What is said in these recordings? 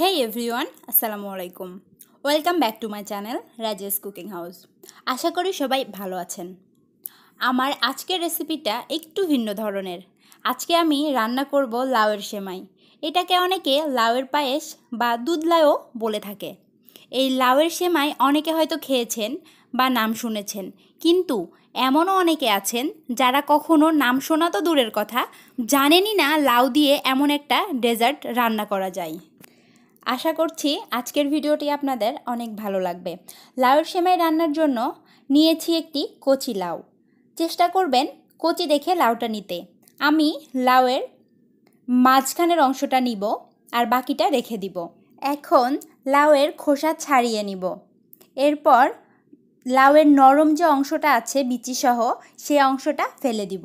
হে everyone আসসালামু আলাইকুম welcome back to my channel Rajesh cooking house আশা করি সবাই ভালো আছেন আমার আজকের রেসিপিটা একটু ভিন্ন ধরনের আজকে আমি রান্না করব লাউয়ের সেমাই এটাকে অনেকে লাউয়ের পায়েস বা দুধ লাউও বলে থাকে এই লাউয়ের সেমাই অনেকে হয়তো খেয়েছেন বা নাম শুনেছেন কিন্তু এমনও অনেকে আছেন যারা কখনো নাম শোনা তো দূরের কথা জানেনই না লাউ দিয়ে এমন একটা ডেজার্ট রান্না করা যায় আশা করছি আজকের ভিডিওটি আপনাদের অনেক ভালো লাগবে লাউয়ের সেমাই রান্নার জন্য নিয়েছি একটি কচি লাউ চেষ্টা করবেন কচি দেখে লাউটা নিতে আমি লাউয়ের মাঝখানের অংশটা নিব আর বাকিটা রেখে দিব এখন লাউয়ের খোসা ছাড়িয়ে নিব এরপর লাউয়ের নরম যে অংশটা আছে বিচিসহ সে অংশটা ফেলে দিব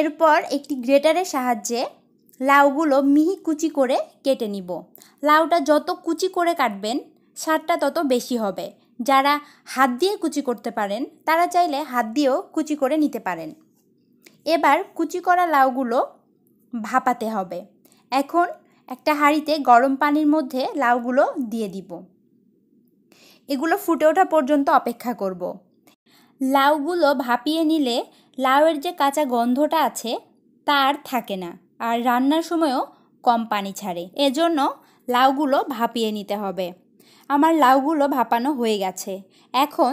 এরপর একটি গ্রেটারের সাহায্যে লাউগুলো মিহি কুচি করে কেটে নিব লাউটা যত কুচি করে কাটবেন স্বাদটা তত বেশি হবে যারা হাত দিয়ে কুচি করতে পারেন তারা চাইলে হাত দিয়েও কুচি করে নিতে পারেন এবার কুচি করা লাউগুলো ভাপাতে হবে এখন একটা হাঁড়িতে গরম পানির মধ্যে লাউগুলো দিয়ে দিব এগুলো ফুটে ওঠা পর্যন্ত অপেক্ষা করব। লাউগুলো ভাপিয়ে নিলে লাউয়ের যে কাঁচা গন্ধটা আছে তার থাকে না আর রান্নার সময়ও কম পানি ছাড়ে এজন্য লাউগুলো ভাপিয়ে নিতে হবে আমার লাউগুলো ভাপানো হয়ে গেছে এখন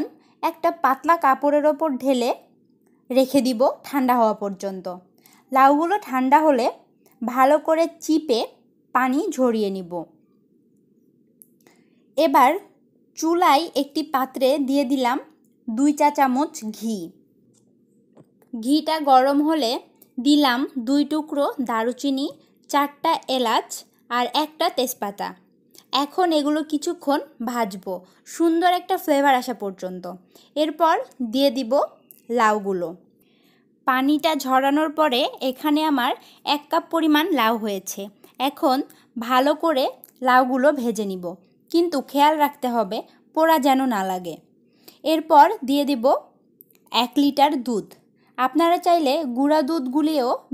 একটা পাতলা কাপড়ের ওপর ঢেলে রেখে দিব ঠান্ডা হওয়া পর্যন্ত লাউগুলো ঠান্ডা হলে ভালো করে চিপে পানি ঝরিয়ে নিব এবার চুলায় একটি পাত্রে দিয়ে দিলাম দুই চা চামচ ঘি ঘিটা গরম হলে দিলাম দুই টুকরো দারুচিনি চারটা এলাচ আর একটা তেজপাতা এখন এগুলো কিছুক্ষণ ভাজবো সুন্দর একটা ফ্লেভার আসা পর্যন্ত এরপর দিয়ে দিব লাউগুলো পানিটা ঝরানোর পরে এখানে আমার এক কাপ পরিমাণ লাউ হয়েছে এখন ভালো করে লাউগুলো ভেজে নিব কিন্তু খেয়াল রাখতে হবে পোড়া যেন না লাগে এরপর দিয়ে দিব এক লিটার দুধ আপনারা চাইলে গুঁড়া দুধ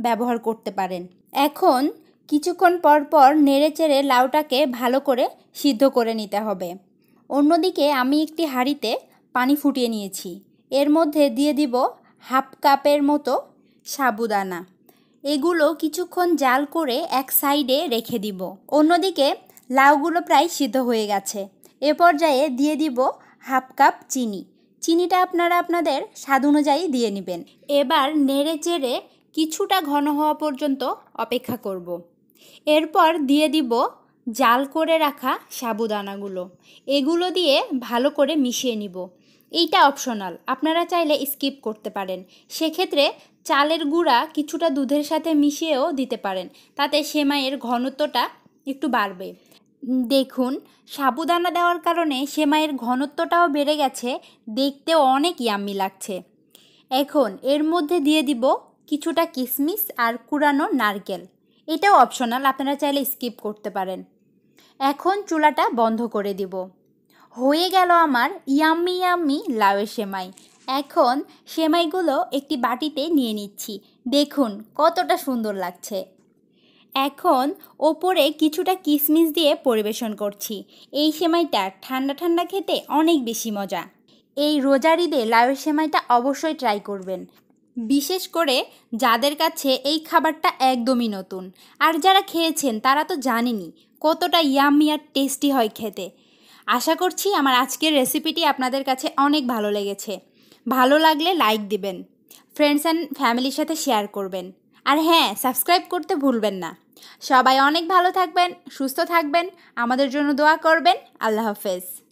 ব্যবহার করতে পারেন এখন কিছুক্ষণ পর পর নেড়েচেড়ে লাউটাকে ভালো করে সিদ্ধ করে নিতে হবে অন্যদিকে আমি একটি হাঁড়িতে পানি ফুটিয়ে নিয়েছি এর মধ্যে দিয়ে দিব হাফ কাপের মতো সাবুদানা এগুলো কিছুক্ষণ জাল করে এক সাইডে রেখে দিব অন্যদিকে লাউগুলো প্রায় সিদ্ধ হয়ে গেছে এ পর্যায়ে দিয়ে দিব হাফ কাপ চিনি চিনিটা আপনারা আপনাদের স্বাদ অনুযায়ী দিয়ে নেবেন এবার নেড়ে চেড়ে কিছুটা ঘন হওয়া পর্যন্ত অপেক্ষা করব। এরপর দিয়ে দিব জাল করে রাখা সাবুদানাগুলো এগুলো দিয়ে ভালো করে মিশিয়ে নিব এইটা অপশনাল আপনারা চাইলে স্কিপ করতে পারেন সেক্ষেত্রে চালের গুঁড়া কিছুটা দুধের সাথে মিশিয়েও দিতে পারেন তাতে সেমাইয়ের ঘনত্বটা একটু বাড়বে দেখুন সাবুদানা দেওয়ার কারণে সেমাইয়ের ঘনত্বটাও বেড়ে গেছে দেখতে অনেক ইয়াম্মি লাগছে এখন এর মধ্যে দিয়ে দিব কিছুটা কিসমিস আর কুরানো নারকেল এটাও অপশনাল আপনারা চাইলে স্কিপ করতে পারেন এখন চুলাটা বন্ধ করে দিব হয়ে গেল আমার ইয়াম্মি ইয়াম্মি লাউয়ের সেমাই এখন সেমাইগুলো একটি বাটিতে নিয়ে নিচ্ছি দেখুন কতটা সুন্দর লাগছে এখন ওপরে কিছুটা কিশমিশ দিয়ে পরিবেশন করছি এই সেমাইটা ঠান্ডা ঠান্ডা খেতে অনেক বেশি মজা এই রোজার ঈদে লাউয়ের সেমাইটা অবশ্যই ট্রাই করবেন বিশেষ করে যাদের কাছে এই খাবারটা একদমই নতুন আর যারা খেয়েছেন তারা তো জানেনই কতটা ইয়াম আর টেস্টি হয় খেতে আশা করছি আমার আজকের রেসিপিটি আপনাদের কাছে অনেক ভালো লেগেছে ভালো লাগলে লাইক দিবেন ফ্রেন্ডস অ্যান্ড ফ্যামিলির সাথে শেয়ার করবেন আর হ্যাঁ সাবস্ক্রাইব করতে ভুলবেন না সবাই অনেক ভালো থাকবেন সুস্থ থাকবেন আমাদের জন্য দোয়া করবেন আল্লাহ হাফেজ